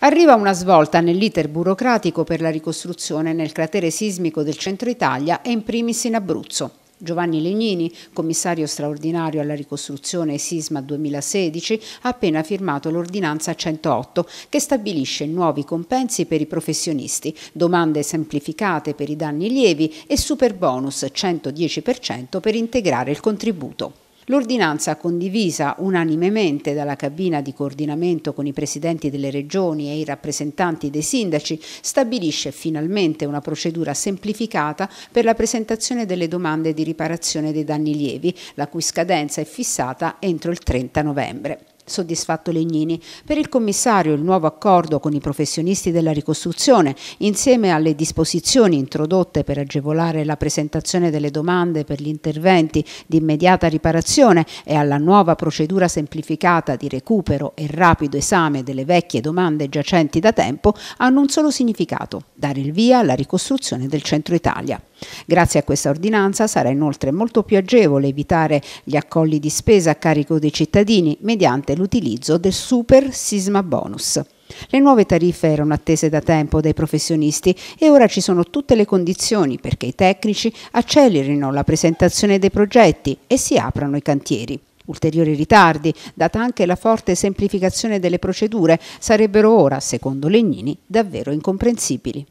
Arriva una svolta nell'iter burocratico per la ricostruzione nel cratere sismico del centro Italia e in primis in Abruzzo. Giovanni Legnini, commissario straordinario alla ricostruzione Sisma 2016, ha appena firmato l'ordinanza 108 che stabilisce nuovi compensi per i professionisti, domande semplificate per i danni lievi e super bonus 110% per integrare il contributo. L'ordinanza condivisa unanimemente dalla cabina di coordinamento con i presidenti delle regioni e i rappresentanti dei sindaci stabilisce finalmente una procedura semplificata per la presentazione delle domande di riparazione dei danni lievi, la cui scadenza è fissata entro il 30 novembre soddisfatto Legnini. Per il commissario il nuovo accordo con i professionisti della ricostruzione, insieme alle disposizioni introdotte per agevolare la presentazione delle domande per gli interventi di immediata riparazione e alla nuova procedura semplificata di recupero e rapido esame delle vecchie domande giacenti da tempo, hanno un solo significato, dare il via alla ricostruzione del centro Italia. Grazie a questa ordinanza sarà inoltre molto più agevole evitare gli accolli di spesa a carico dei cittadini mediante l'utilizzo del super sisma bonus. Le nuove tariffe erano attese da tempo dai professionisti e ora ci sono tutte le condizioni perché i tecnici accelerino la presentazione dei progetti e si aprano i cantieri. Ulteriori ritardi, data anche la forte semplificazione delle procedure, sarebbero ora, secondo Legnini, davvero incomprensibili.